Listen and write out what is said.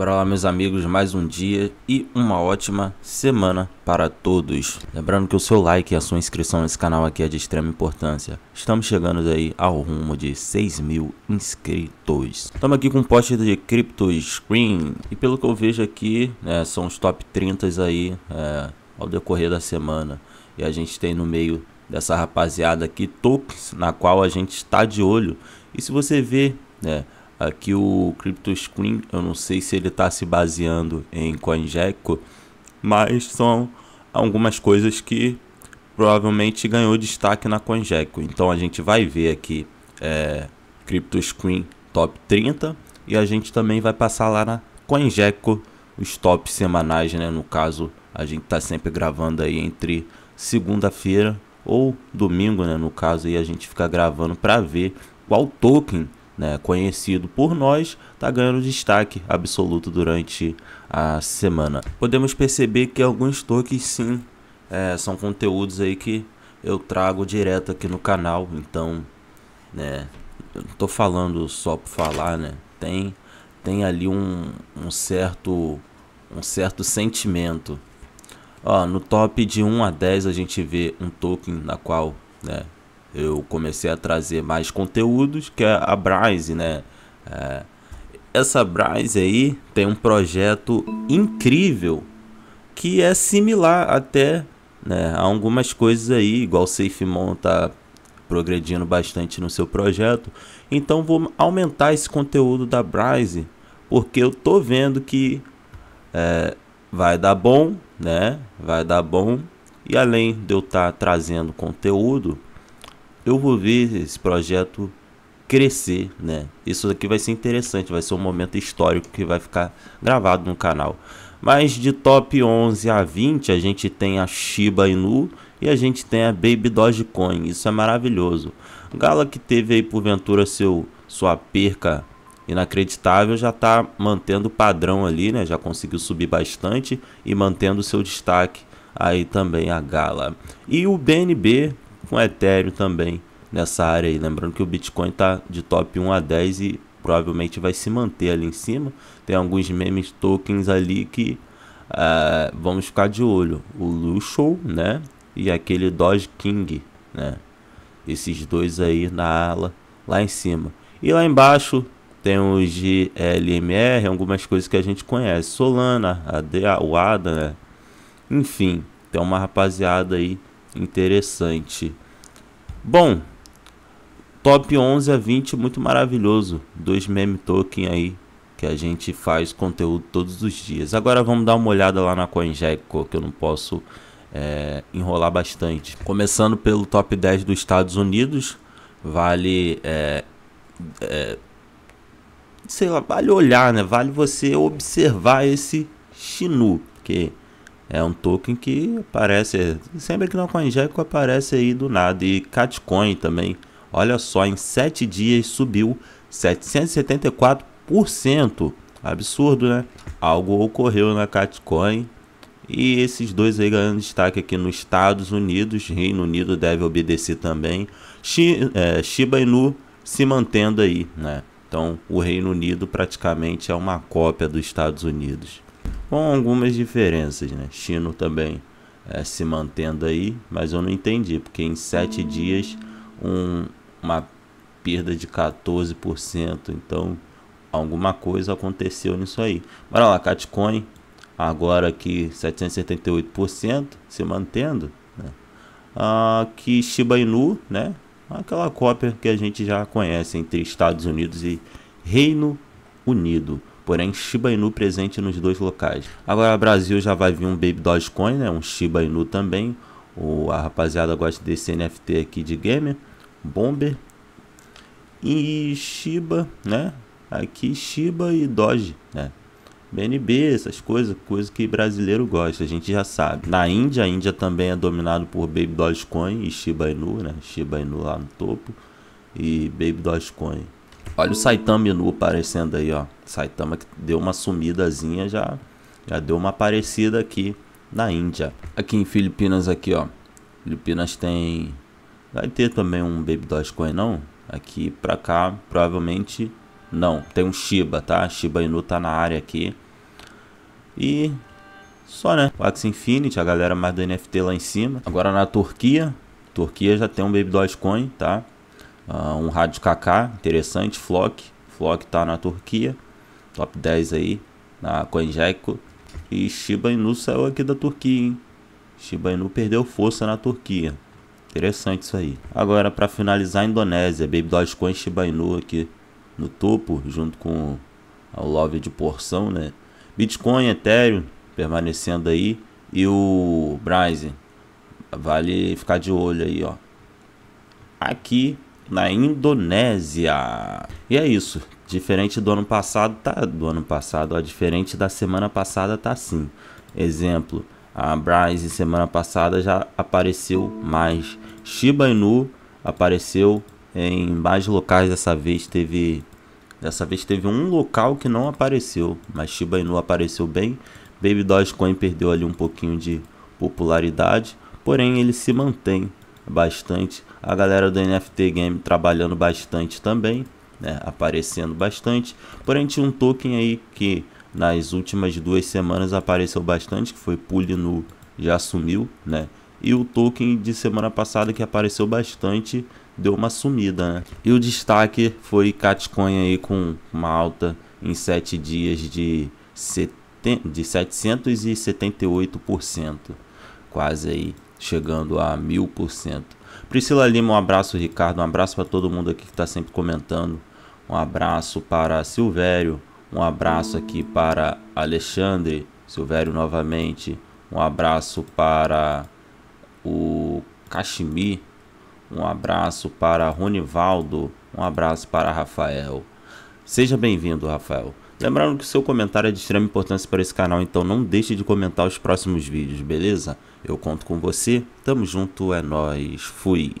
Bora lá, meus amigos, mais um dia e uma ótima semana para todos. Lembrando que o seu like e a sua inscrição nesse canal aqui é de extrema importância. Estamos chegando aí ao rumo de 6 mil inscritos. Estamos aqui com um post de Crypto Screen e pelo que eu vejo aqui, né, são os top 30 aí é, ao decorrer da semana. E a gente tem no meio dessa rapaziada aqui, tops, na qual a gente está de olho. E se você vê, né, Aqui o CryptoScreen, eu não sei se ele está se baseando em CoinGecko, mas são algumas coisas que provavelmente ganhou destaque na CoinGecko. Então a gente vai ver aqui é, CryptoScreen Top 30 e a gente também vai passar lá na CoinGecko os tops semanais, né? No caso, a gente está sempre gravando aí entre segunda-feira ou domingo, né? No caso, aí a gente fica gravando para ver qual token né, conhecido por nós, está ganhando destaque absoluto durante a semana. Podemos perceber que alguns toques sim é, são conteúdos aí que eu trago direto aqui no canal, então né, eu não estou falando só para falar, né? Tem tem ali um, um certo um certo sentimento. Ó, no top de 1 a 10 a gente vê um token na qual, né, eu comecei a trazer mais conteúdos, que é a Brise, né? É, essa Brise aí tem um projeto incrível que é similar até né, a algumas coisas aí, igual SafeMon tá progredindo bastante no seu projeto. Então vou aumentar esse conteúdo da Brise, porque eu tô vendo que é, vai dar bom, né? Vai dar bom. E além de eu estar tá trazendo conteúdo, eu vou ver esse projeto crescer, né? Isso aqui vai ser interessante, vai ser um momento histórico que vai ficar gravado no canal. Mas de top 11 a 20, a gente tem a Shiba Inu e a gente tem a Baby Dogecoin. Isso é maravilhoso. Gala que teve aí porventura seu sua perca inacreditável já está mantendo o padrão ali, né? Já conseguiu subir bastante e mantendo seu destaque aí também a Gala. E o BNB com o Ethereum também nessa área aí. Lembrando que o Bitcoin tá de top 1 a 10 e provavelmente vai se manter ali em cima. Tem alguns memes tokens ali que uh, vamos ficar de olho. O Luxo, né? E aquele Doge King, né? Esses dois aí na ala lá em cima. E lá embaixo tem o GLMR, algumas coisas que a gente conhece. Solana, a o ADA, né? Enfim, tem uma rapaziada aí interessante. Bom, top 11 a 20, muito maravilhoso. Dois meme token aí que a gente faz conteúdo todos os dias. Agora vamos dar uma olhada lá na CoinGecko, que eu não posso é, enrolar bastante. Começando pelo top 10 dos Estados Unidos, vale. É, é, sei lá, vale olhar, né? Vale você observar esse chinu, que é um token que aparece, sempre que não CoinGecko aparece aí do nada. E Catcoin também, olha só, em 7 dias subiu 774%. Absurdo, né? Algo ocorreu na Catcoin. E esses dois aí ganhando destaque aqui nos Estados Unidos, Reino Unido deve obedecer também. Shi, é, Shiba Inu se mantendo aí, né? Então, o Reino Unido praticamente é uma cópia dos Estados Unidos com algumas diferenças, né? Chino também é, se mantendo aí, mas eu não entendi, porque em sete dias um, uma perda de 14%, então alguma coisa aconteceu nisso aí. Bora lá, Catcoin, agora aqui 778%, se mantendo, né? Ah, aqui Shiba Inu, né? Aquela cópia que a gente já conhece entre Estados Unidos e Reino Unido porém Shiba Inu presente nos dois locais. Agora Brasil já vai vir um Baby Dogecoin, né? um Shiba Inu também, o, a rapaziada gosta desse NFT aqui de gamer, Bomber e Shiba, né? Aqui Shiba e Doge, né? BNB, essas coisas, coisa que brasileiro gosta, a gente já sabe. Na Índia, a Índia também é dominado por Baby Dogecoin e Shiba Inu, né? Shiba Inu lá no topo e Baby Dogecoin Olha o Saitama Inu aparecendo aí, ó. Saitama que deu uma sumidazinha, já, já deu uma aparecida aqui na Índia. Aqui em Filipinas, aqui, ó. Filipinas tem... Vai ter também um Baby Dogecoin, não? Aqui pra cá, provavelmente não. Tem um Shiba, tá? Shiba Inu tá na área aqui. E só, né? O Axie Infinity, a galera mais do NFT lá em cima. Agora na Turquia. Turquia já tem um Baby Dogecoin, tá? Uh, um rádio KK, interessante, Flock. Flock tá na Turquia, top 10 aí, na CoinGecko. E Shiba Inu saiu aqui da Turquia, hein? Shiba Inu perdeu força na Turquia. Interessante isso aí. Agora, para finalizar, a Indonésia. Baby Dogecoin Shiba Inu aqui no topo, junto com o Love de Porção, né? Bitcoin, Ethereum permanecendo aí. E o Bryce. Vale ficar de olho aí, ó. Aqui na Indonésia. E é isso. Diferente do ano passado, tá do ano passado, ó, diferente da semana passada tá assim. Exemplo, a Bryce semana passada já apareceu mais. Shiba Inu apareceu em mais locais dessa vez teve dessa vez teve um local que não apareceu, mas Shiba Inu apareceu bem. Baby Dogecoin perdeu ali um pouquinho de popularidade, porém ele se mantém bastante a galera do NFT Game trabalhando bastante também, né, aparecendo bastante. Porém, tinha um token aí que nas últimas duas semanas apareceu bastante, que foi Pulinu, já sumiu, né? E o token de semana passada que apareceu bastante deu uma sumida, né? E o destaque foi Catcoin aí com uma alta em 7 dias de, de 778%, quase aí chegando a 1000%. Priscila Lima, um abraço, Ricardo. Um abraço para todo mundo aqui que está sempre comentando. Um abraço para Silvério. Um abraço aqui para Alexandre. Silvério novamente. Um abraço para o Cachimi. Um abraço para Ronivaldo. Um abraço para Rafael. Seja bem-vindo, Rafael. Lembrando que seu comentário é de extrema importância para esse canal, então não deixe de comentar os próximos vídeos, beleza? Eu conto com você, tamo junto, é nóis, fui!